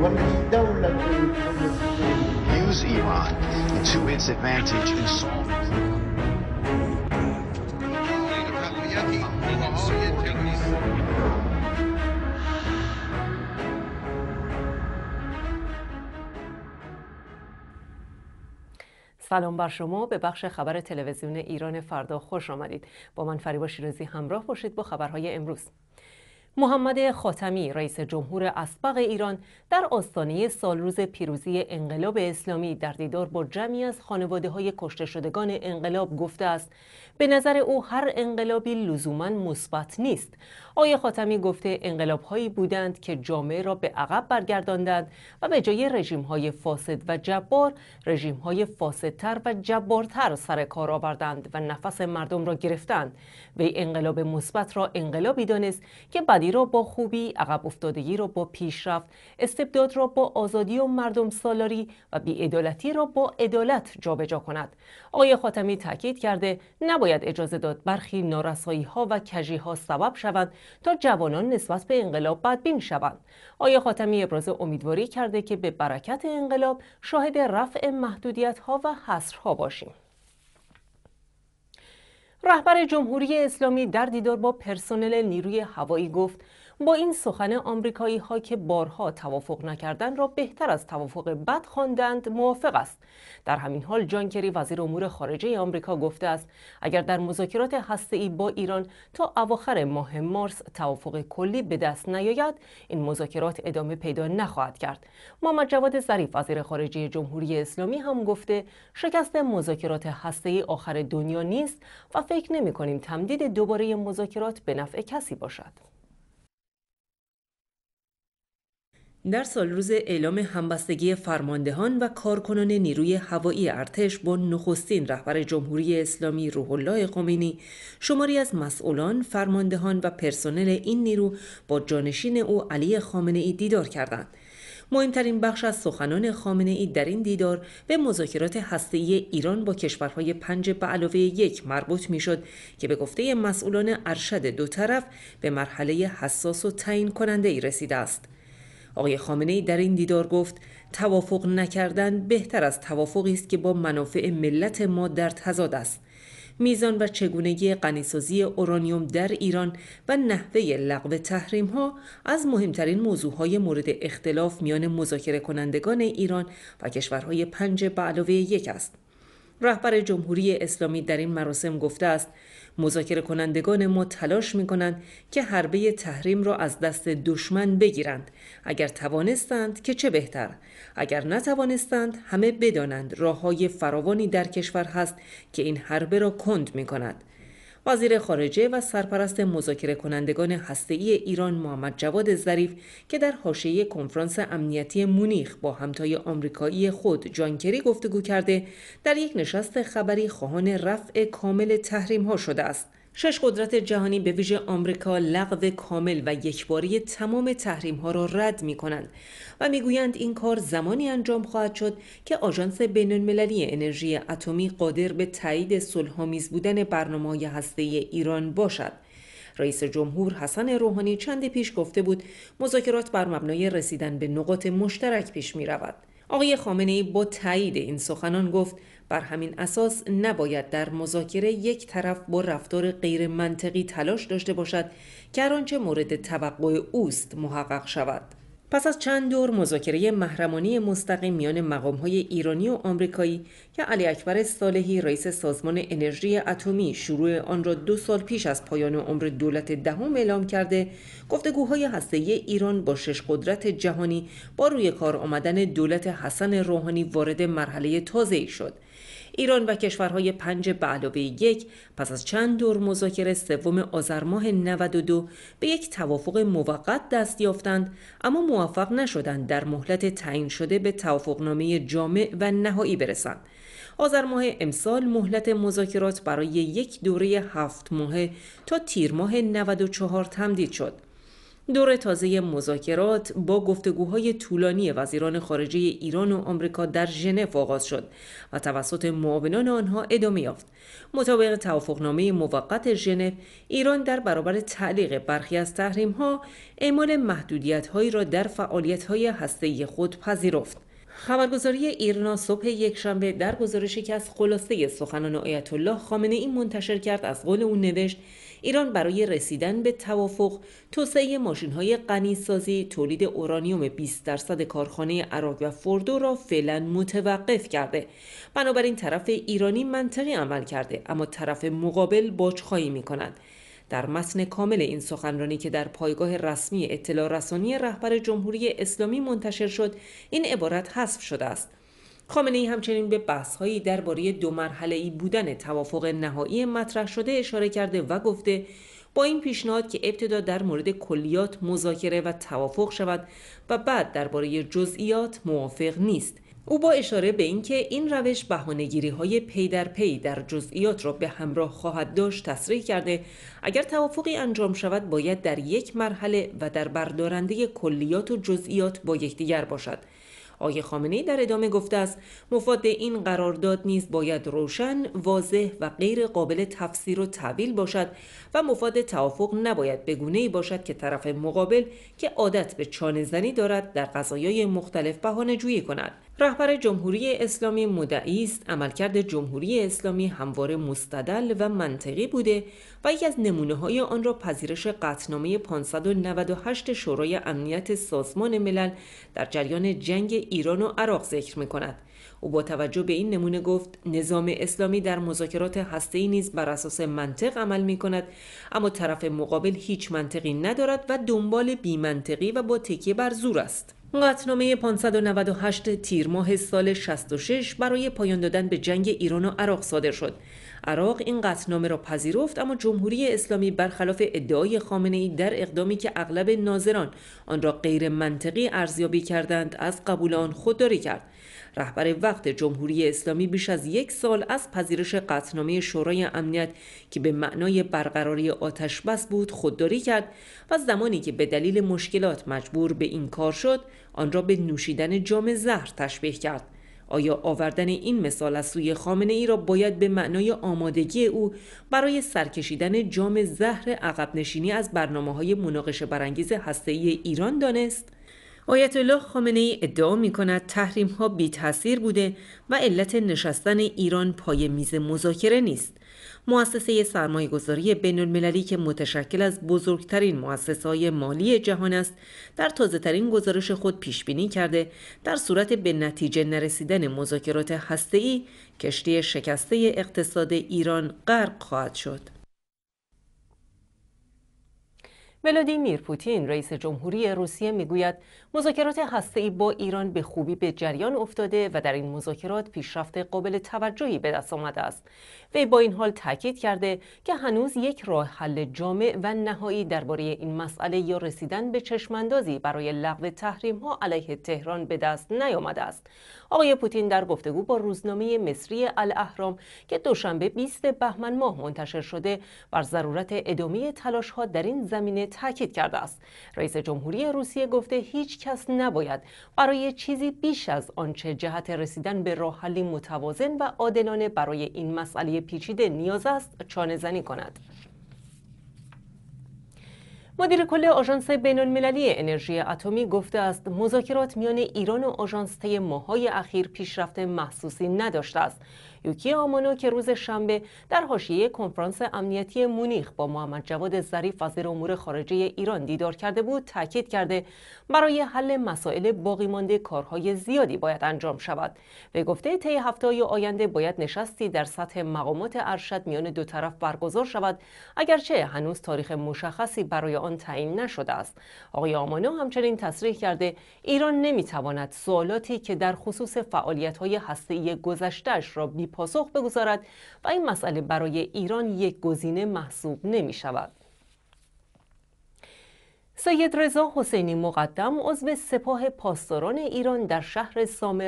سلام بر شما به بخش خبر تلویزیون ایران فردا خوش آمدید با من فریبا شیرازی همراه باشید با خبرهای امروز محمد خاتمی رئیس جمهور اسبق ایران در آستانه سالروز پیروزی انقلاب اسلامی در دیدار با جمعی از خانواده های کشته شدگان انقلاب گفته است به نظر او هر انقلابی لزوما مثبت نیست آقای خاتمی گفته انقلاب هایی بودند که جامعه را به عقب برگرداندند و به جای رژیم های فاسد و جبار رژیم های فاسدتر و جبارتر سر کار آوردند و نفس مردم را گرفتند وی انقلاب مثبت را انقلابی دانست که بدی را با خوبی عقب افتادگی را با پیشرفت استبداد را با آزادی و مردم سالاری و بیعدالتی را با عدالت جابجا کند آقای خاتمی تاکید کرده نباید اجازه داد برخی نارسایی ها و کجی ها سبب شوند تا جوانان نسبت به انقلاب بدبین شوند آیا خاتمی ابراز امیدواری کرده که به برکت انقلاب شاهد رفع محدودیت ها و ها باشیم رهبر جمهوری اسلامی در دیدار با پرسنل نیروی هوایی گفت با این سخن آمریکایی ها که بارها توافق نکردن را بهتر از توافق بد خواندند موافق است در همین حال جان کری وزیر امور خارجه آمریکا گفته است اگر در مذاکرات ای با ایران تا اواخر ماه مارس توافق کلی به دست نیاید این مذاکرات ادامه پیدا نخواهد کرد محمد جواد ظریف وزیر خارجه جمهوری اسلامی هم گفته شکست مذاکرات ای آخر دنیا نیست و فکر نمی کنیم تمدید دوباره مذاکرات به نفع کسی باشد در سالروز اعلام همبستگی فرماندهان و کارکنان نیروی هوایی ارتش با نخستین رهبر جمهوری اسلامی روح الله خمینی شماری از مسئولان فرماندهان و پرسنل این نیرو با جانشین او علی خامنه ای دیدار کردند مهمترین بخش از سخنان خامنه ای در این دیدار به مذاکرات ای ایران با کشورهای پنج به علاوه یک مربوط میشد که به گفته مسئولان ارشد دو طرف به مرحله حساس و تعیین کننده ای رسیده است آقای خامنه در این دیدار گفت توافق نکردن بهتر از توافقی است که با منافع ملت ما در تضاد است میزان و چگونگی غنیسازی اورانیوم در ایران و نحوه لغو تحریم ها از مهمترین موضوع های مورد اختلاف میان مذاکره کنندگان ایران و کشورهای پنج به علاوه یک است. رهبر جمهوری اسلامی در این مراسم گفته است مذاکره کنندگان ما تلاش می کنند که حربه تحریم را از دست دشمن بگیرند اگر توانستند که چه بهتر اگر نتوانستند همه بدانند راه های فراوانی در کشور هست که این حربه را کند می کند وزیر خارجه و سرپرست مذاکره کنندگان ای ایران محمد جواد ظریف که در حاشیه کنفرانس امنیتی مونیخ با همتای آمریکایی خود جان کری گفتگو کرده در یک نشست خبری خواهان رفع کامل تحریم ها شده است شش قدرت جهانی به ویژه آمریکا لغو کامل و یکباری تمام تحریم ها را رد می کنند و میگویند این کار زمانی انجام خواهد شد که آژانس بین المللی انرژی اتمی قادر به تایید صلحآمیز بودن برنامه هسته ایران باشد. رئیس جمهور حسن روحانی چند پیش گفته بود مذاکرات بر مبنای رسیدن به نقاط مشترک پیش می آقای خامنه با تایید این سخنان گفت بر همین اساس نباید در مذاکره یک طرف با رفتار غیر منطقی تلاش داشته باشد که آنچه مورد توقع اوست محقق شود پس از چند دور مذاکره محرمانه مستقیم میان های ایرانی و آمریکایی که علی اکبر صالحی رئیس سازمان انرژی اتمی شروع آن را دو سال پیش از پایان عمر دولت دهم اعلام کرده گفتگوهای هسته‌ای ایران با شش قدرت جهانی با روی کار آمدن دولت حسن روحانی وارد مرحله تازه‌ای شد ایران و کشورهای پنج به علاوه یک پس از چند دور مذاکره سوم آذر ماه 92 به یک توافق موقت دست یافتند اما موفق نشدند در مهلت تعیین شده به توافقنامه جامع و نهایی برسند آذر ماه امسال مهلت مذاکرات برای یک دوره هفت ماه تا تیر ماه 94 تمدید شد دور تازه مذاکرات با گفتگوهای طولانی وزیران خارجه ایران و آمریکا در ژنو آغاز شد و توسط معاونان آنها ادامه یافت. مطابق توافقنامه موقت ژنو، ایران در برابر تعلیق برخی از تحریم‌ها اعمال هایی را در فعالیت‌های هسته‌ای خود پذیرفت. خبرگزاری ایرنا صبح یکشنبه در گزارشی که از خلاصه سخنان آیت الله خامنه منتشر کرد از قول او نوشت ایران برای رسیدن به توافق توسعه ماشین‌های سازی تولید اورانیوم 20 درصد کارخانه عراق و فوردو را فعلا متوقف کرده بنابراین طرف ایرانی منطقی عمل کرده اما طرف مقابل باجخواهی کند. در متن کامل این سخنرانی که در پایگاه رسمی اطلاع رسانی رهبر جمهوری اسلامی منتشر شد این عبارت حذف شده است خامنه ای همچنین به بحث هایی درباره دو مرحله ای بودن توافق نهایی مطرح شده اشاره کرده و گفته با این پیشنهاد که ابتدا در مورد کلیات مذاکره و توافق شود و بعد درباره جزئیات موافق نیست او با اشاره به اینکه این روش بهانهگیری های پی در پی در جزئیات را به همراه خواهد داشت تصریح کرده اگر توافقی انجام شود باید در یک مرحله و در بردارنده کلیات و جزئیات با یکدیگر باشد آقای خامنه در ادامه گفته است مفاد این قرارداد نیز باید روشن واضح و غیر قابل تفسیر و تعویل باشد و مفاد توافق نباید به باشد که طرف مقابل که عادت به چانهزنی دارد در قضایای مختلف بهانه‌جویی کند رهبر جمهوری اسلامی مدعی است عملکرد جمهوری اسلامی همواره مستدل و منطقی بوده و یکی از نمونه های آن را پذیرش قطنامه 598 شورای امنیت سازمان ملل در جریان جنگ ایران و عراق ذکر می کند. او با توجه به این نمونه گفت نظام اسلامی در مذاکرات ای نیز بر اساس منطق عمل می کند اما طرف مقابل هیچ منطقی ندارد و دنبال بیمنطقی و با تکیه بر زور است. قطنامه 598 تیر ماه سال 66 برای پایان دادن به جنگ ایران و عراق صادر شد عراق این قطنامه را پذیرفت اما جمهوری اسلامی برخلاف ادعای خامنه ای در اقدامی که اغلب ناظران آن را غیر منطقی ارزیابی کردند از قبول آن خودداری کرد رهبر وقت جمهوری اسلامی بیش از یک سال از پذیرش قطنامه شورای امنیت که به معنای برقراری آتش بود خودداری کرد و زمانی که به دلیل مشکلات مجبور به این کار شد آن را به نوشیدن جام زهر تشبیه کرد آیا آوردن این مثال از سوی خامنه ای را باید به معنای آمادگی او برای سرکشیدن جام زهر عقب نشینی از برنامه های مناقشه برانگیز هسته ای ایران دانست؟ آیت الله خامنه ای ادعا می کند تحریم ها بی تاثیر بوده و علت نشستن ایران پای میز مذاکره نیست. مؤسسه سرمایه گذاری بین المللی که متشکل از بزرگترین مؤسس های مالی جهان است در تازه ترین گزارش خود پیش بینی کرده در صورت به نتیجه نرسیدن مذاکرات ای کشتی شکسته اقتصاد ایران غرق خواهد شد. ولادیمیر پوتین رئیس جمهوری روسیه میگوید مذاکرات هسته‌ای با ایران به خوبی به جریان افتاده و در این مذاکرات پیشرفت قابل توجهی به دست آمده است وی با این حال تاکید کرده که هنوز یک راه حل جامع و نهایی درباره این مسئله یا رسیدن به چشماندازی برای لغو تحریم ها علیه تهران به دست نیامده است آقای پوتین در گفتگو با روزنامه مصری الاهرام که دوشنبه 20 بهمن ماه منتشر شده بر ضرورت ادامه تلاش ها در این زمینه تاکید کرده است رئیس جمهوری روسیه گفته هیچ کس نباید برای چیزی بیش از آنچه جهت رسیدن به راهحلی متوازن و عادلانه برای این مسئله پیچیده نیاز است چانه زنی کند مدیر کل آژانس بین‌المللی انرژی اتمی گفته است مذاکرات میان ایران و آژانس طی ماههای اخیر پیشرفت محسوسی نداشته است یوکی آمانو که روز شنبه در حاشیه کنفرانس امنیتی مونیخ با محمد جواد ظریف وزیر امور خارجه ایران دیدار کرده بود تاکید کرده برای حل مسائل باقی مانده کارهای زیادی باید انجام شود به گفته طی های آینده باید نشستی در سطح مقامات ارشد میان دو طرف برگزار شود اگرچه هنوز تاریخ مشخصی برای آن تعیین نشده است آقای آمانو همچنین تصریح کرده ایران نمیتواند سوالاتی که در خصوص فعالیت‌های هسته‌ای گذشتهش را بی پاسخ بگذارد و این مسئله برای ایران یک گزینه محسوب نمی شود. سید رضا حسینی مقدم عضو سپاه پاسداران ایران در شهر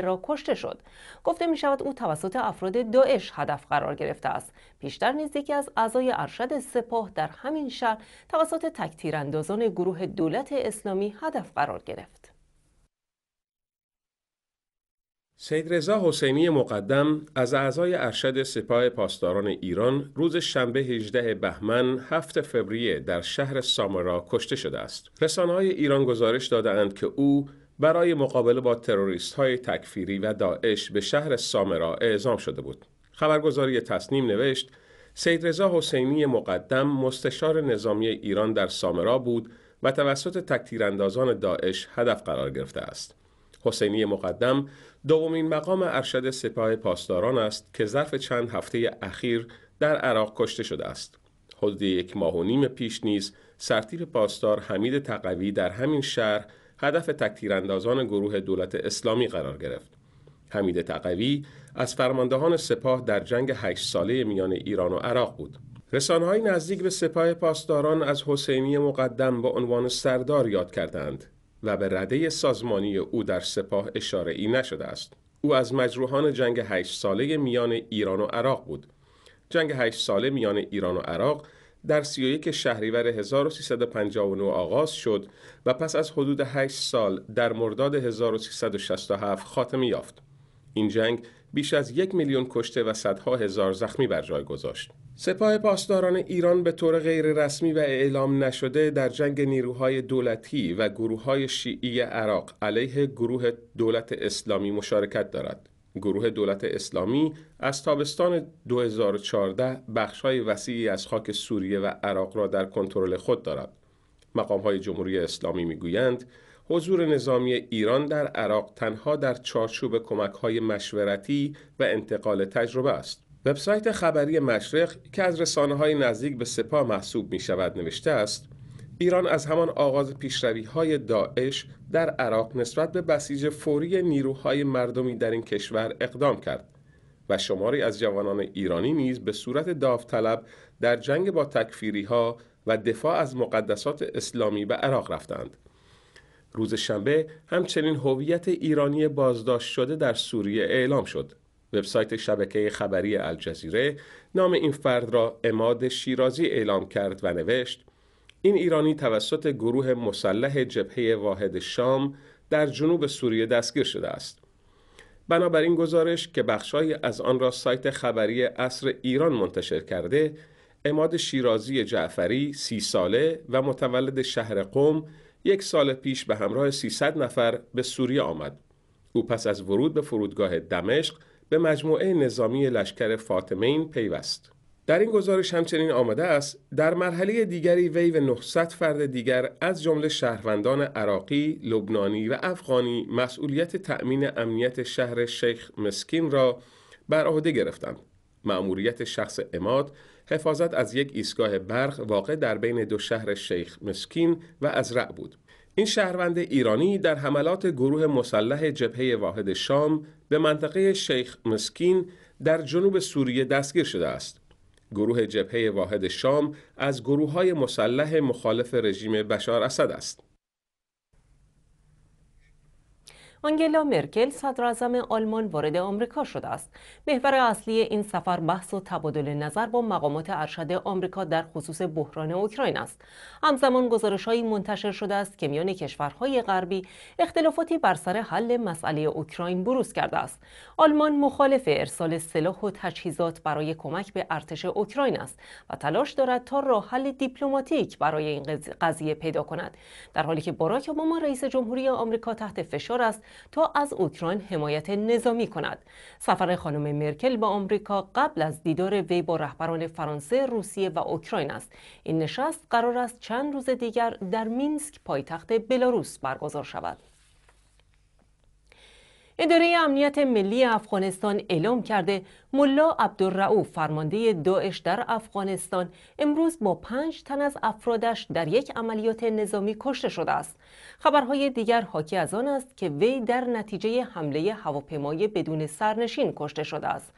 را کشته شد گفته می شود او توسط افراد داعش هدف قرار گرفته است پیشتر نیز یکی از اعضای ارشد سپاه در همین شهر توسط تکتیراندازان گروه دولت اسلامی هدف قرار گرفت سید رضا حسینی مقدم از اعضای ارشد سپاه پاسداران ایران روز شنبه 18 بهمن 7 فوریه در شهر سامرا کشته شده است. رسانه های ایران گزارش دادند که او برای مقابله با تروریست های تکفیری و داعش به شهر سامرا اعزام شده بود. خبرگزاری تصنیم نوشت سید رضا حسینی مقدم مستشار نظامی ایران در سامرا بود و توسط تکتیراندازان داعش هدف قرار گرفته است. حسینی مقدم دومین مقام ارشد سپاه پاسداران است که ظرف چند هفته اخیر در عراق کشته شده است. حدود یک ماه و نیم پیش نیز سرتیپ پاسدار حمید تقوی در همین شهر هدف تکتیراندازان گروه دولت اسلامی قرار گرفت. حمید تقوی از فرماندهان سپاه در جنگ هشت ساله میان ایران و عراق بود. های نزدیک به سپاه پاسداران از حسینی مقدم به عنوان سردار یاد کردند و به رده سازمانی او در سپاه اشاره ای نشده است. او از مجروحان جنگ هشت ساله میان ایران و عراق بود. جنگ هشت ساله میان ایران و عراق در 31 شهریور 1359 آغاز شد و پس از حدود 8 سال در مرداد 1367 خاتمه یافت. این جنگ بیش از یک میلیون کشته و صدها هزار زخمی بر جای گذاشت. سپاه پاسداران ایران به طور غیررسمی و اعلام نشده در جنگ نیروهای دولتی و گروه های شیعی عراق علیه گروه دولت اسلامی مشارکت دارد. گروه دولت اسلامی از تابستان 2014 های وسیعی از خاک سوریه و عراق را در کنترل خود دارد. های جمهوری اسلامی گویند، حضور نظامی ایران در عراق تنها در چارچوب های مشورتی و انتقال تجربه است. وبسایت خبری مشرق که از رسانه های نزدیک به سپاه محسوب می شود نوشته است ایران از همان آغاز پیشروی های داعش در عراق نسبت به بسیج فوری نیروهای مردمی در این کشور اقدام کرد و شماری از جوانان ایرانی نیز به صورت داوطلب در جنگ با تکفیری ها و دفاع از مقدسات اسلامی به عراق رفتند. روز شنبه همچنین هویت ایرانی بازداشت شده در سوریه اعلام شد. وبسایت شبکه خبری الجزیره نام این فرد را اماد شیرازی اعلام کرد و نوشت این ایرانی توسط گروه مسلح جبهه واحد شام در جنوب سوریه دستگیر شده است. بنابراین گزارش که بخشهایی از آن را سایت خبری اصر ایران منتشر کرده اماد شیرازی جعفری سی ساله و متولد شهر قوم یک سال پیش به همراه 300 نفر به سوریه آمد. او پس از ورود به فرودگاه دمشق به مجموعه نظامی لشکر فاطمین پیوست. در این گزارش همچنین آمده است در مرحله دیگری وی و 900 فرد دیگر از جمله شهروندان عراقی، لبنانی و افغانی مسئولیت تأمین امنیت شهر شیخ مسکین را بر عهده گرفتند. مأموریت شخص اماد حفاظت از یک ایستگاه برق واقع در بین دو شهر شیخ مسکین و ازرع بود. این شهروند ایرانی در حملات گروه مسلح جبهه واحد شام به منطقه شیخ مسکین در جنوب سوریه دستگیر شده است. گروه جبهه واحد شام از گروه های مسلح مخالف رژیم بشار اسد است. آنگلا مرکل صدراعظم آلمان وارد آمریکا شده است محور اصلی این سفر بحث و تبادل نظر با مقامات ارشد آمریکا در خصوص بحران اوکراین است همزمان گزارشهایی منتشر شده است که میان کشورهای غربی اختلافاتی بر سر حل مسئله اوکراین بروز کرده است آلمان مخالف ارسال سلاح و تجهیزات برای کمک به ارتش اوکراین است و تلاش دارد تا راه حل دیپلماتیک برای این قضیه پیدا کند در حالی که باراک اوباما رئیس جمهوری آمریکا تحت فشار است تا از اوکراین حمایت نظامی کند سفر خانم مرکل به آمریکا قبل از دیدار وی با رهبران فرانسه روسیه و اوکراین است این نشست قرار است چند روز دیگر در مینسک پایتخت بلاروس برگزار شود اداره امنیت ملی افغانستان اعلام کرده ملا عبدالرعوف فرمانده داعش در افغانستان امروز با پنج تن از افرادش در یک عملیات نظامی کشته شده است خبرهای دیگر حاکی از آن است که وی در نتیجه حمله هواپیمای بدون سرنشین کشته شده است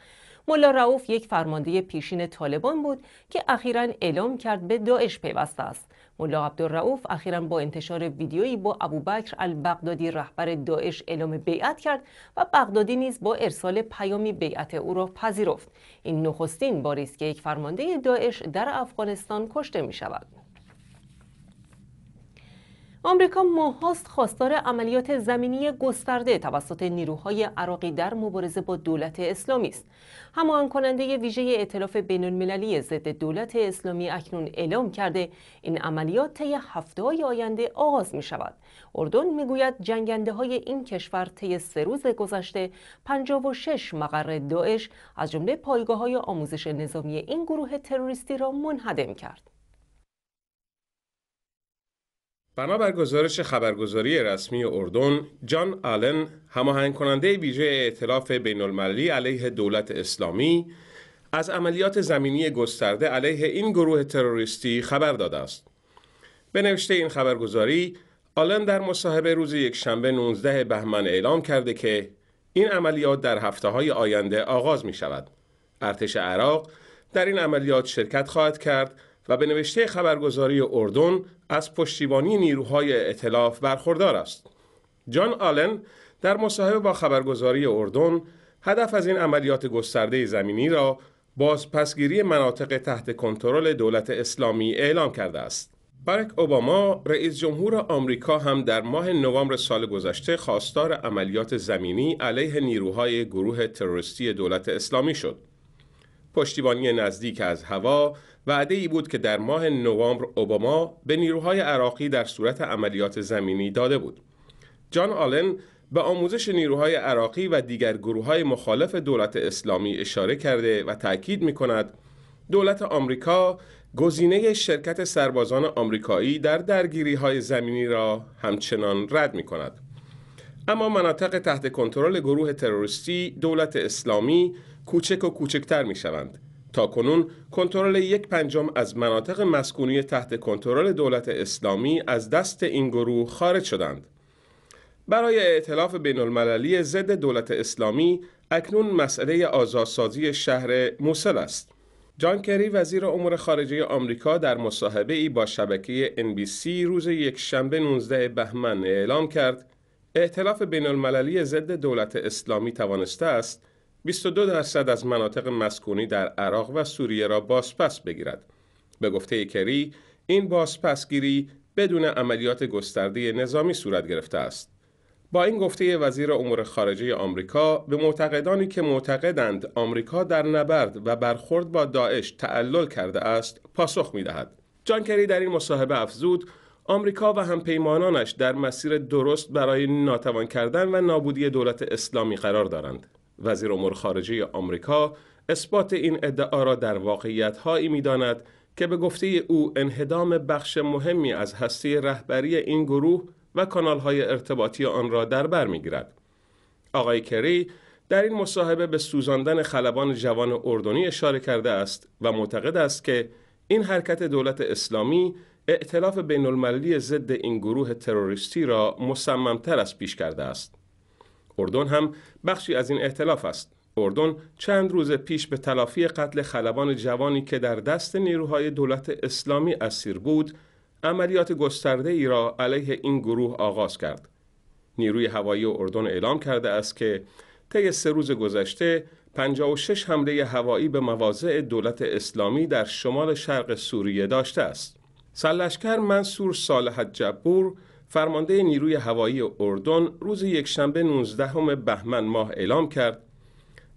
ملا رعوف یک فرمانده پیشین طالبان بود که اخیرا اعلام کرد به داعش پیوسته است ملا عبدالرعوف اخیرا با انتشار ویدیویی با ابوبکر البغدادی رهبر داعش اعلام بیعت کرد و بغدادی نیز با ارسال پیامی بیعت او را پذیرفت این نخستین باری است که یک فرمانده داعش در افغانستان کشته می شود آمریکا ماهاست خواستار عملیات زمینی گسترده توسط نیروهای عراقی در مبارزه با دولت اسلامی است. همان کننده ویژه ائتلاف بین المللی ضد دولت اسلامی اکنون اعلام کرده این عملیات طی هفته های آینده آغاز می شود. اردن میگوید جنگنده های این کشور طی سه روز گذشته 56 مقر داعش از جمله پایگاه های آموزش نظامی این گروه تروریستی را منهدم کرد. بنابر گزارش خبرگزاری رسمی اردن، جان آلن هماهنگ کننده ویژه ائتلاف بین المللی علیه دولت اسلامی از عملیات زمینی گسترده علیه این گروه تروریستی خبر داده است. به نوشته این خبرگزاری، آلن در مصاحبه روز شنبه 19 بهمن اعلام کرده که این عملیات در هفته های آینده آغاز می شود. ارتش عراق در این عملیات شرکت خواهد کرد و به نوشته خبرگزاری اردن از پشتیبانی نیروهای اطلاف برخوردار است. جان آلن در مصاحبه با خبرگزاری اردن هدف از این عملیات گسترده زمینی را بازپسگیری مناطق تحت کنترل دولت اسلامی اعلام کرده است. برک اوباما رئیس جمهور آمریکا هم در ماه نوامبر سال گذشته خواستار عملیات زمینی علیه نیروهای گروه تروریستی دولت اسلامی شد. پشتیبانی نزدیک از هوا وعده ای بود که در ماه نوامبر اوباما به نیروهای عراقی در صورت عملیات زمینی داده بود. جان آلن به آموزش نیروهای عراقی و دیگر گروه های مخالف دولت اسلامی اشاره کرده و تاکید می کند دولت آمریکا گزینه شرکت سربازان آمریکایی در درگیری های زمینی را همچنان رد می کند. اما مناطق تحت کنترل گروه تروریستی دولت اسلامی کوچک و کوچکتر می شوند. تا کنون کنترل یک پنجم از مناطق مسکونی تحت کنترل دولت اسلامی از دست این گروه خارج شدند. برای ائتلاف بین المللی ضد دولت اسلامی اکنون مسئله آزادسازی شهر موسل است. جان کری وزیر امور خارجه آمریکا در مصاحبه ای با شبکه NBC روز یک شنبه 19 بهمن اعلام کرد ائتلاف بین المللی ضد دولت اسلامی توانسته است 22 درصد از مناطق مسکونی در عراق و سوریه را بازپس بگیرد. به گفته کری، این بازپسگیری بدون عملیات گسترده نظامی صورت گرفته است. با این گفته وزیر امور خارجه آمریکا به معتقدانی که معتقدند آمریکا در نبرد و برخورد با داعش تعلل کرده است پاسخ می دهد. جان کری در این مصاحبه افزود آمریکا و همپیمانانش در مسیر درست برای ناتوان کردن و نابودی دولت اسلامی قرار دارند وزیر امور خارجه آمریکا اثبات این ادعا را در واقعیت هایی می داند که به گفته او انهدام بخش مهمی از هستی رهبری این گروه و های ارتباطی آن را در بر میگیرد. آقای کری در این مصاحبه به سوزاندن خلبان جوان اردنی اشاره کرده است و معتقد است که این حرکت دولت اسلامی اعتلاف بین المللی ضد این گروه تروریستی را مصممتر از پیش کرده است. اردن هم بخشی از این اعتلاف است اردن چند روز پیش به تلافی قتل خلبان جوانی که در دست نیروهای دولت اسلامی اسیر بود عملیات گسترده ای را علیه این گروه آغاز کرد نیروی هوایی اردن اعلام کرده است که طی سه روز گذشته 56 حمله هوایی به مواضع دولت اسلامی در شمال شرق سوریه داشته است سلشکر منصور صالح جبور فرمانده نیروی هوایی اردن روز یکشنبه 19 بهمن ماه اعلام کرد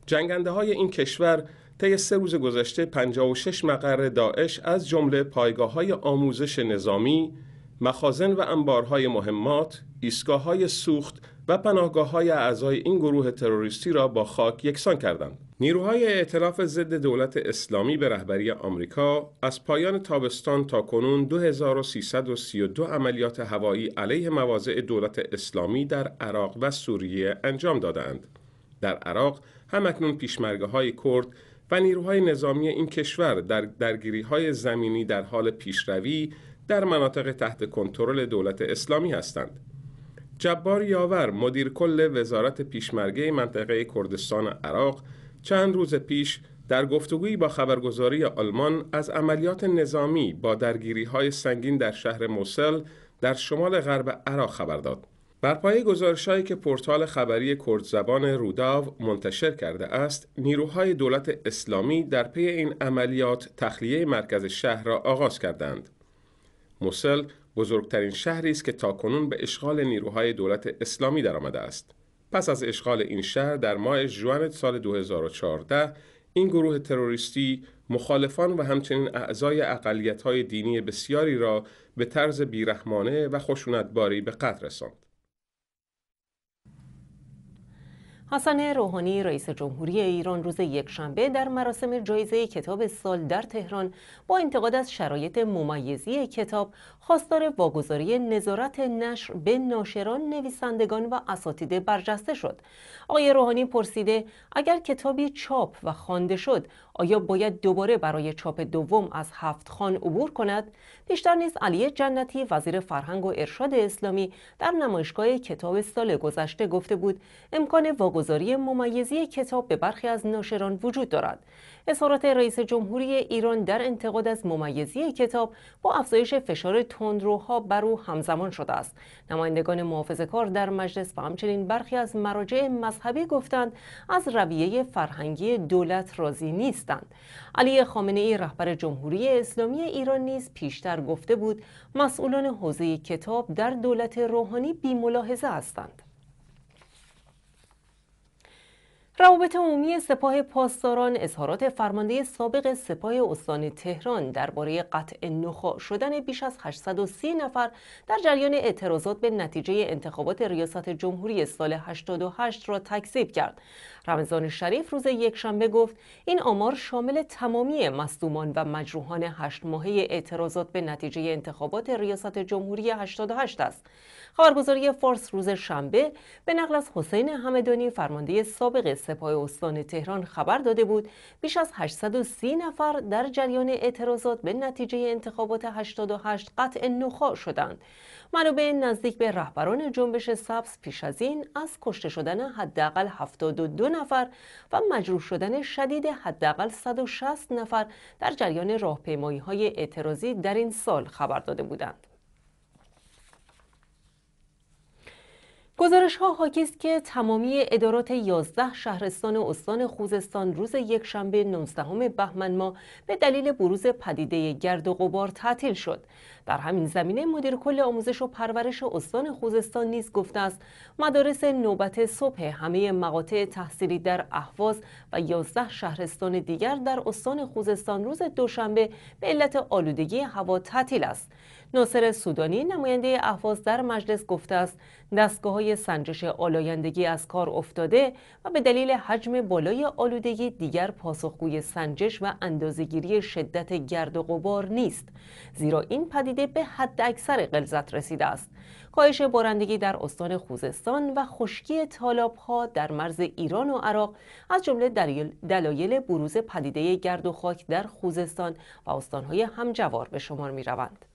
جنگنده های این کشور طی سه روز گذشته 56 مقر داعش از جمله پایگاه های آموزش نظامی، مخازن و انبارهای مهمات، ایستگاه های سوخت و پناهگاه های اعضای این گروه تروریستی را با خاک یکسان کردند. نیروهای اعتلاف ضد دولت اسلامی به رهبری آمریکا از پایان تابستان تا کنون 2332 عملیات هوایی علیه مواضع دولت اسلامی در عراق و سوریه انجام دادند. در عراق هم اکنون پیشمرگه های کرد و نیروهای نظامی این کشور در درگیری های زمینی در حال پیشروی در مناطق تحت کنترل دولت اسلامی هستند. جبار یاور مدیر کل وزارت پیشمرگه منطقه کردستان عراق چند روز پیش در گفتگویی با خبرگزاری آلمان از عملیات نظامی با درگیری های سنگین در شهر موسل در شمال غرب عراق خبر داد. بر پایه گزارشهایی که پورتال خبری کردزبان روداو منتشر کرده است، نیروهای دولت اسلامی در پی این عملیات تخلیه مرکز شهر را آغاز کردند. موسل بزرگترین شهری است که تاکنون به اشغال نیروهای دولت اسلامی درآمده است. پس از اشغال این شهر در ماه ژوئن سال 2014 این گروه تروریستی مخالفان و همچنین اعضای اقلیت‌های دینی بسیاری را به طرز بیرحمانه و خشونتباری به قتل رساند. حسن روحانی رئیس جمهوری ایران روز یکشنبه در مراسم جایزه کتاب سال در تهران با انتقاد از شرایط ممیزی کتاب خواستار واگذاری نظارت نشر به ناشران نویسندگان و اساتید برجسته شد آقای روحانی پرسیده اگر کتابی چاپ و خوانده شد آیا باید دوباره برای چاپ دوم از هفت خان عبور کند بیشتر نیز علی جنتی وزیر فرهنگ و ارشاد اسلامی در نمایشگاه کتاب سال گذشته گفته بود امکان واگذاری ممیزی کتاب به برخی از ناشران وجود دارد اظهارات رئیس جمهوری ایران در انتقاد از ممیزی کتاب با افزایش فشار تندروها بر او همزمان شده است نمایندگان محافظه کار در مجلس و همچنین برخی از مراجع مذهبی گفتند از رویه فرهنگی دولت راضی نیستند علی خامنه ای رهبر جمهوری اسلامی ایران نیز پیشتر گفته بود مسئولان حوزه کتاب در دولت روحانی بیملاحظه هستند روابط عمومی سپاه پاسداران اظهارات فرمانده سابق سپاه استان تهران درباره قطع نخا شدن بیش از 830 نفر در جریان اعتراضات به نتیجه انتخابات ریاست جمهوری سال 88 را تکذیب کرد. رمضان شریف روز یکشنبه گفت این آمار شامل تمامی مصدومان و مجروحان هشت ماهه اعتراضات به نتیجه انتخابات ریاست جمهوری 88 است. خبرگزاری فارس روز شنبه به نقل از حسین همدانی فرمانده سابق سپاه استان تهران خبر داده بود بیش از 830 نفر در جریان اعتراضات به نتیجه انتخابات 88 قطع نخاع شدند. منابع نزدیک به رهبران جنبش سبز پیش از این از کشته شدن حداقل 72 نفر و مجروح شدن شدید حداقل 160 نفر در جریان راهپیمایی های اعتراضی در این سال خبر داده بودند. گزارش ها حاکی است که تمامی ادارات 11 شهرستان استان خوزستان روز یکشنبه 19 بهمن ماه به دلیل بروز پدیده گرد و غبار تعطیل شد. در همین زمینه مدیر کل آموزش و پرورش استان خوزستان نیز گفته است مدارس نوبت صبح همه مقاطع تحصیلی در احواز و 11 شهرستان دیگر در استان خوزستان روز دوشنبه به علت آلودگی هوا تعطیل است. ناصر سودانی نماینده احواز در مجلس گفته است دستگاه های سنجش آلایندگی از کار افتاده و به دلیل حجم بالای آلودگی دیگر پاسخگوی سنجش و اندازگیری شدت گرد و غبار نیست زیرا این پدیده به حد اکثر غلظت رسیده است کاهش بارندگی در استان خوزستان و خشکی ها در مرز ایران و عراق از جمله دلایل بروز پدیده گرد و خاک در خوزستان و استانهای همجوار به شمار می روند.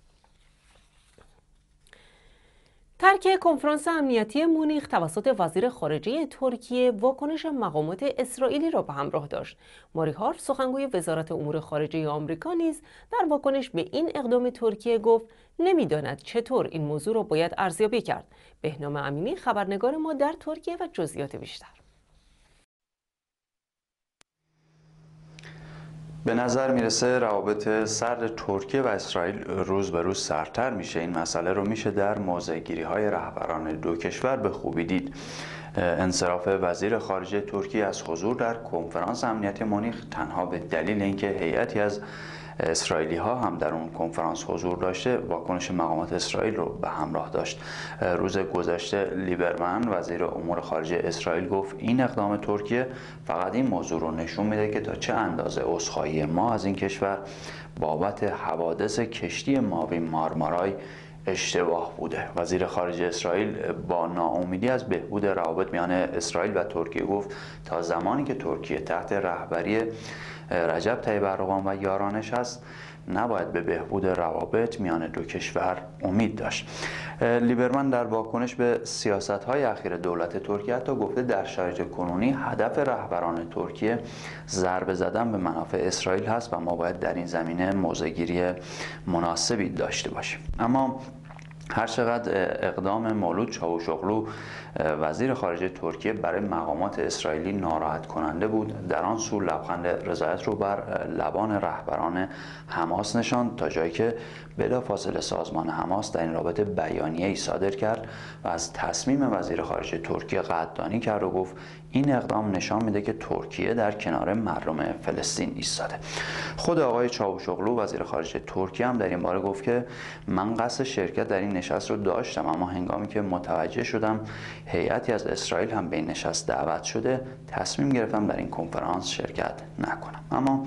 ترک کنفرانس امنیتی مونیخ توسط وزیر خارجه ترکیه واکنش مقامات اسرائیلی را به همراه داشت. ماری هارف سخنگوی وزارت امور خارجه آمریکا نیز در واکنش به این اقدام ترکیه گفت نمیداند چطور این موضوع را باید ارزیابی کرد. بهنام امینی خبرنگار ما در ترکیه و جزئیات بیشتر. به نظر میرسه روابط سرد ترکیه و اسرائیل روز به روز سرتر میشه این مسئله رو میشه در موضعگیری های رهبران دو کشور به خوبی دید انصراف وزیر خارجه ترکیه از حضور در کنفرانس امنیت مونیخ تنها به دلیل اینکه هیئتی از اسرائیلی ها هم در اون کنفرانس حضور داشته واکنش مقامات اسرائیل رو به همراه داشت روز گذشته لیبرمن وزیر امور خارجه اسرائیل گفت این اقدام ترکیه فقط این موضوع رو نشون میده که تا چه اندازه عذرخواهی ما از این کشور بابت حوادث کشتی ماوی مارمارای اشتباه بوده وزیر خارجه اسرائیل با ناامیدی از بهبود روابط میان اسرائیل و ترکیه گفت تا زمانی که ترکیه تحت رهبری رجب طیب اردوغان و یارانش است نباید به بهبود روابط میان دو کشور امید داشت لیبرمن در واکنش به سیاست های اخیر دولت ترکیه حتی گفته در شرایط کنونی هدف رهبران ترکیه ضربه زدن به منافع اسرائیل هست و ما باید در این زمینه موضعگیری مناسبی داشته باشیم اما هر چقدر اقدام مولود چاوشغلو وزیر خارجه ترکیه برای مقامات اسرائیلی ناراحت کننده بود در آن سو لبخند رضایت رو بر لبان رهبران حماس نشان تا جایی که بلافاصله سازمان حماس در این رابطه بیانیه ای صادر کرد و از تصمیم وزیر خارجه ترکیه قدردانی کرد و گفت این اقدام نشان میده که ترکیه در کنار مردم فلسطین ایستاده خود آقای چاوشوغلو وزیر خارجه ترکیه هم در این باره گفت که من قصد شرکت در این نشست رو داشتم اما هنگامی که متوجه شدم هیئتی از اسرائیل هم به این نشست دعوت شده تصمیم گرفتم در این کنفرانس شرکت نکنم اما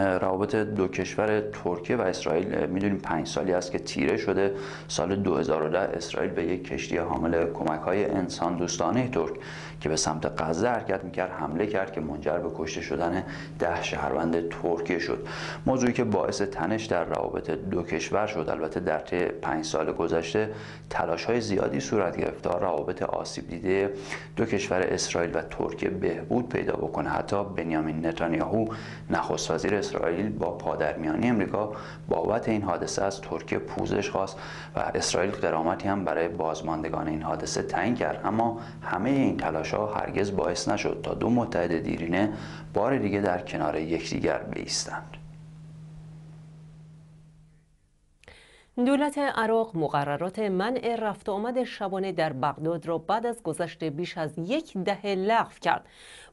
روابط دو کشور ترکیه و اسرائیل میدونیم پنج سالی است که تیره شده سال 2010 اسرائیل به یک کشتی حامل کمک های انسان دوستانه ترک که به سمت غزه حرکت میکرد حمله کرد که منجر به کشته شدن ده شهروند ترکیه شد موضوعی که باعث تنش در روابط دو کشور شد البته در طی پنج سال گذشته تلاش های زیادی صورت گرفت تا روابط آسیب دیده دو کشور اسرائیل و ترکیه بهبود پیدا بکنه حتی بنیامین نتانیاهو نخست وزیر اسرائیل با پادرمیانی امریکا بابت این حادثه از ترکیه پوزش خواست و اسرائیل قرامتی هم برای بازماندگان این حادثه تعیین کرد اما همه این تلاش ها هرگز باعث نشد تا دو متحد دیرینه بار دیگه در کنار یکدیگر بیستند دولت عراق مقررات منع رفت آمد شبانه در بغداد را بعد از گذشت بیش از یک دهه لغو کرد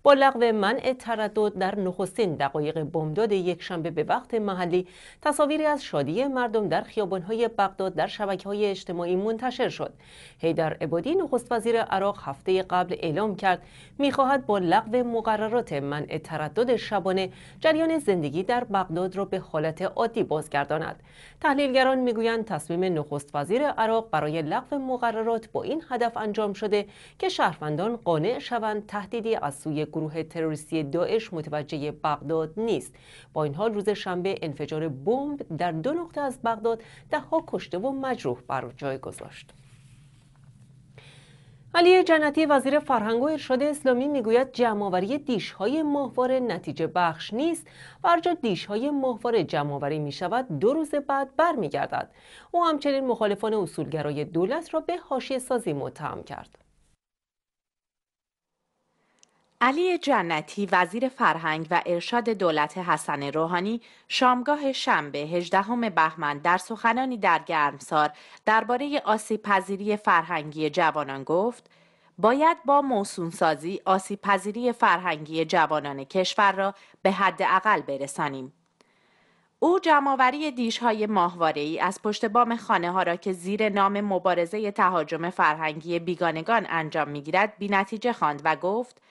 با لغو منع تردد در نخستین دقایق بمداد یکشنبه به وقت محلی تصاویری از شادی مردم در خیابانهای بغداد در شبکه های اجتماعی منتشر شد هیدر عبادی نخست وزیر عراق هفته قبل اعلام کرد میخواهد با لغو مقررات منع تردد شبانه جریان زندگی در بغداد را به حالت عادی بازگرداند تحلیلگران میگویند تصمیم نخست وزیر عراق برای لغو مقررات با این هدف انجام شده که شهروندان قانع شوند تهدیدی از سوی گروه تروریستی داعش متوجه بغداد نیست با این حال روز شنبه انفجار بمب در دو نقطه از بغداد دهها کشته و مجروح بر جای گذاشت علی جنتی وزیر فرهنگ و ارشاد اسلامی میگوید جمعآوری دیشهای ماهواره نتیجه بخش نیست و هرجا دیشهای ماهواره جمعآوری می شود دو روز بعد برمیگردد او همچنین مخالفان اصولگرای دولت را به حاشیه سازی متهم کرد علی جنتی وزیر فرهنگ و ارشاد دولت حسن روحانی شامگاه شنبه 18 بهمن در سخنانی در گرمسار درباره آسیب پذیری فرهنگی جوانان گفت باید با سازی آسیب پذیری فرهنگی جوانان کشور را به حد اقل برسانیم. او جمعآوری دیشهای ماهواره ای از پشت بام خانه ها را که زیر نام مبارزه تهاجم فرهنگی بیگانگان انجام میگیرد بینتیجه خواند و گفت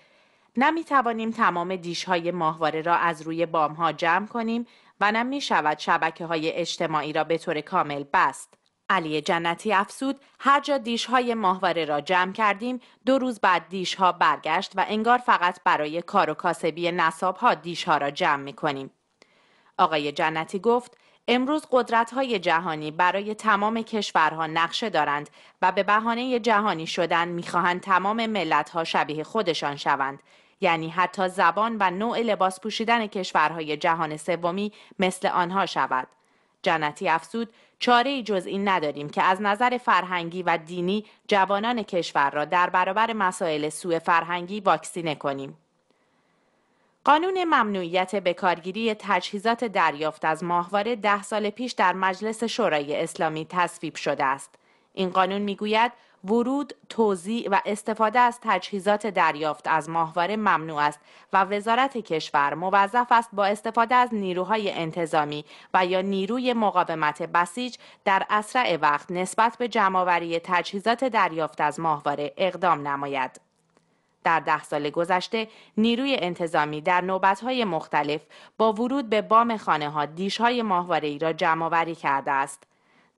نمی توانیم تمام دیش های ماهواره را از روی بام ها جمع کنیم و نمی شود شبکه های اجتماعی را به طور کامل بست. علی جنتی افسود هر جا دیش های ماهواره را جمع کردیم دو روز بعد دیش ها برگشت و انگار فقط برای کار و کاسبی نصاب ها دیش ها را جمع می کنیم. آقای جنتی گفت امروز های جهانی برای تمام کشورها نقشه دارند و به بهانه جهانی شدن میخواهند تمام ها شبیه خودشان شوند یعنی حتی زبان و نوع لباس پوشیدن کشورهای جهان سومی مثل آنها شود جنتی افسود چاره جز این نداریم که از نظر فرهنگی و دینی جوانان کشور را در برابر مسائل سوء فرهنگی واکسینه کنیم قانون ممنوعیت بکارگیری تجهیزات دریافت از ماهواره ده سال پیش در مجلس شورای اسلامی تصویب شده است. این قانون میگوید ورود، توزیع و استفاده از تجهیزات دریافت از ماهواره ممنوع است و وزارت کشور موظف است با استفاده از نیروهای انتظامی و یا نیروی مقاومت بسیج در اسرع وقت نسبت به جمعآوری تجهیزات دریافت از ماهواره اقدام نماید. در ده سال گذشته نیروی انتظامی در نوبتهای مختلف با ورود به بام خانه ها دیشهای ماهواره را جمع کرده است.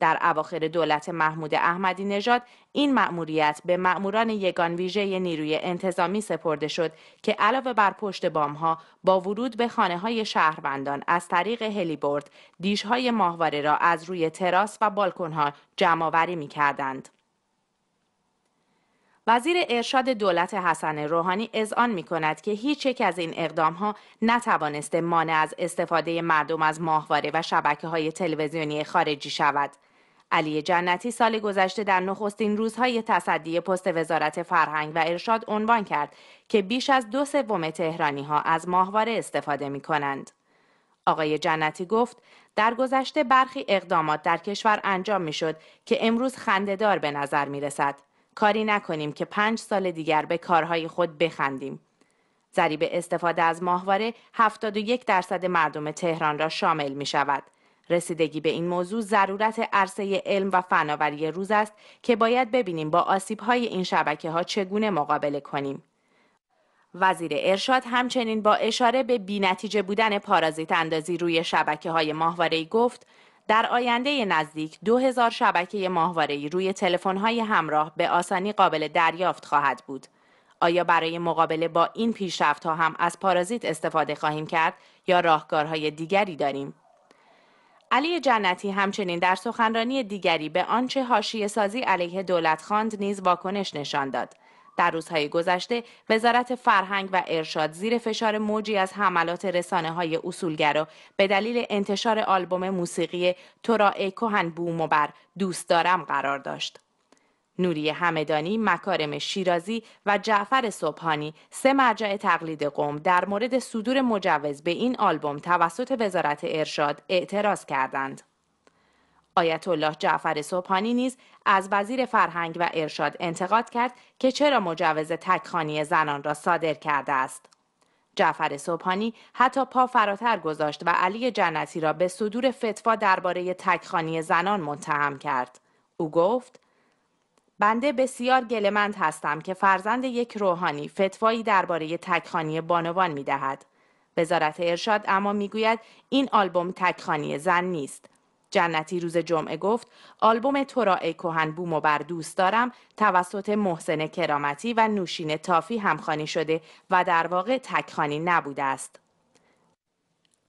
در اواخر دولت محمود احمدی نژاد این مأموریت به مأموران یگان ویژه نیروی انتظامی سپرده شد که علاوه بر پشت ها با ورود به خانه های شهروندان از طریق هلیبورد دیشهای ماهواره را از روی تراس و بالکنها وری می کردند. وزیر ارشاد دولت حسن روحانی اذعان می کند که هیچ یک از این اقدام ها نتوانسته مانع از استفاده مردم از ماهواره و شبکه های تلویزیونی خارجی شود. علی جنتی سال گذشته در نخستین روزهای تصدی پست وزارت فرهنگ و ارشاد عنوان کرد که بیش از دو سوم تهرانی ها از ماهواره استفاده می کنند. آقای جنتی گفت در گذشته برخی اقدامات در کشور انجام می شد که امروز خندهدار به نظر می رسد. کاری نکنیم که پنج سال دیگر به کارهای خود بخندیم. ضریب استفاده از ماهواره 71 درصد مردم تهران را شامل می شود. رسیدگی به این موضوع ضرورت عرصه علم و فناوری روز است که باید ببینیم با آسیب های این شبکه ها چگونه مقابله کنیم. وزیر ارشاد همچنین با اشاره به بینتیجه بودن پارازیت اندازی روی شبکه های گفت در آینده نزدیک 2000 شبکه ای روی های همراه به آسانی قابل دریافت خواهد بود. آیا برای مقابله با این پیشرفت ها هم از پارازیت استفاده خواهیم کرد یا راهکارهای دیگری داریم؟ علی جنتی همچنین در سخنرانی دیگری به آنچه حاشیه سازی علیه دولت خاند نیز واکنش نشان داد. در روزهای گذشته وزارت فرهنگ و ارشاد زیر فشار موجی از حملات رسانه های اصولگرا به دلیل انتشار آلبوم موسیقی تورا ای کوهن بوم و بر دوست دارم قرار داشت. نوری همدانی، مکارم شیرازی و جعفر صبحانی سه مرجع تقلید قوم در مورد صدور مجوز به این آلبوم توسط وزارت ارشاد اعتراض کردند. آیت الله جعفر صبحانی نیز از وزیر فرهنگ و ارشاد انتقاد کرد که چرا مجوز تکخانی زنان را صادر کرده است. جعفر صبحانی حتی پا فراتر گذاشت و علی جنتی را به صدور فتوا درباره تکخانی زنان متهم کرد. او گفت: بنده بسیار گلمند هستم که فرزند یک روحانی فتوایی درباره تکخانی بانوان می دهد. وزارت ارشاد اما میگوید این آلبوم تکخانی زن نیست جنتی روز جمعه گفت آلبوم تو را ای بوم و بر دوست دارم توسط محسن کرامتی و نوشین تافی همخانی شده و در واقع تکخانی نبوده است.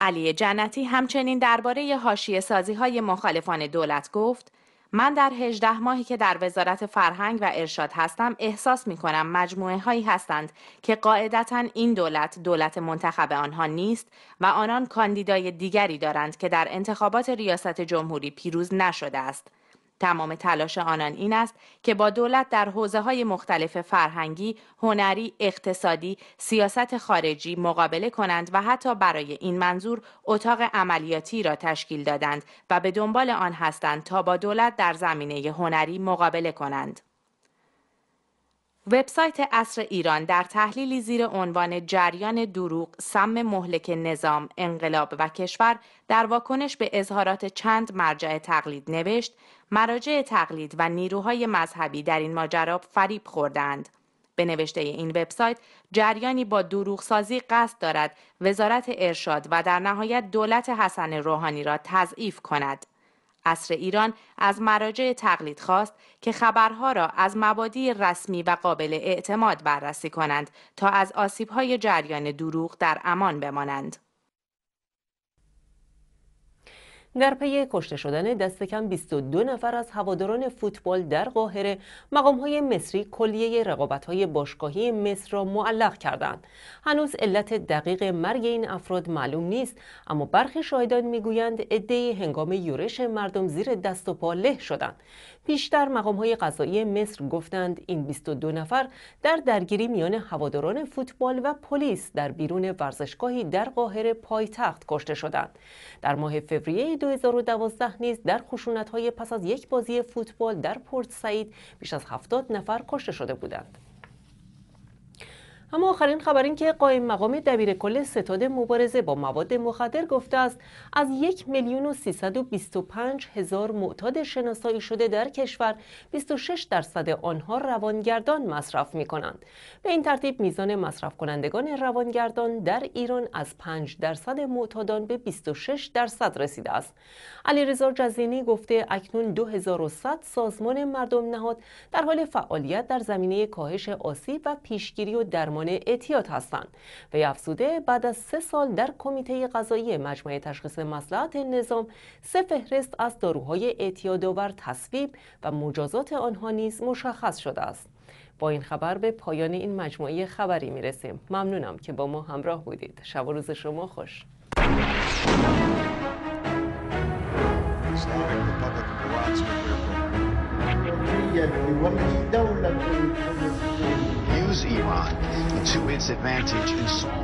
علی جنتی همچنین درباره حاشیه سازی های مخالفان دولت گفت من در 18 ماهی که در وزارت فرهنگ و ارشاد هستم احساس می کنم مجموعه هایی هستند که قاعدتا این دولت دولت منتخب آنها نیست و آنان کاندیدای دیگری دارند که در انتخابات ریاست جمهوری پیروز نشده است تمام تلاش آنان این است که با دولت در حوزه های مختلف فرهنگی، هنری، اقتصادی، سیاست خارجی مقابله کنند و حتی برای این منظور اتاق عملیاتی را تشکیل دادند و به دنبال آن هستند تا با دولت در زمینه هنری مقابله کنند. وبسایت اصر ایران در تحلیلی زیر عنوان جریان دروغ سم مهلک نظام انقلاب و کشور در واکنش به اظهارات چند مرجع تقلید نوشت مراجع تقلید و نیروهای مذهبی در این ماجرا فریب خوردند. به نوشته این وبسایت جریانی با دروغسازی قصد دارد وزارت ارشاد و در نهایت دولت حسن روحانی را تضعیف کند. اصر ایران از مراجع تقلید خواست که خبرها را از مبادی رسمی و قابل اعتماد بررسی کنند تا از آسیبهای جریان دروغ در امان بمانند. در پی کشته شدن دست کم 22 نفر از هواداران فوتبال در قاهره های مصری کلیه های باشگاهی مصر را معلق کردند هنوز علت دقیق مرگ این افراد معلوم نیست اما برخی شاهدان میگویند عدهای هنگام یورش مردم زیر دست و پا له شدند پیشتر مقام های قضایی مصر گفتند این 22 نفر در درگیری میان هواداران فوتبال و پلیس در بیرون ورزشگاهی در قاهره پایتخت کشته شدند. در ماه فوریه 2012 نیز در خشونت های پس از یک بازی فوتبال در پورت سعید بیش از 70 نفر کشته شده بودند. اما آخرین خبر این که قائم مقام دبیر کل ستاد مبارزه با مواد مخدر گفته است از یک میلیون و هزار معتاد شناسایی شده در کشور 26 درصد آنها روانگردان مصرف می کنند. به این ترتیب میزان مصرف کنندگان روانگردان در ایران از 5 درصد معتادان به 26 درصد رسیده است. علیرضا جزینی گفته اکنون 2100 سازمان مردم نهاد در حال فعالیت در زمینه کاهش آسیب و پیشگیری و درمان درمان اعتیاد هستند و افزوده بعد از سه سال در کمیته قضایی مجمع تشخیص مسلحت نظام سه فهرست از داروهای اعتیادآور تصویب و مجازات آنها نیز مشخص شده است با این خبر به پایان این مجموعه خبری میرسیم ممنونم که با ما همراه بودید شب و روز شما خوش use Iran to its advantage in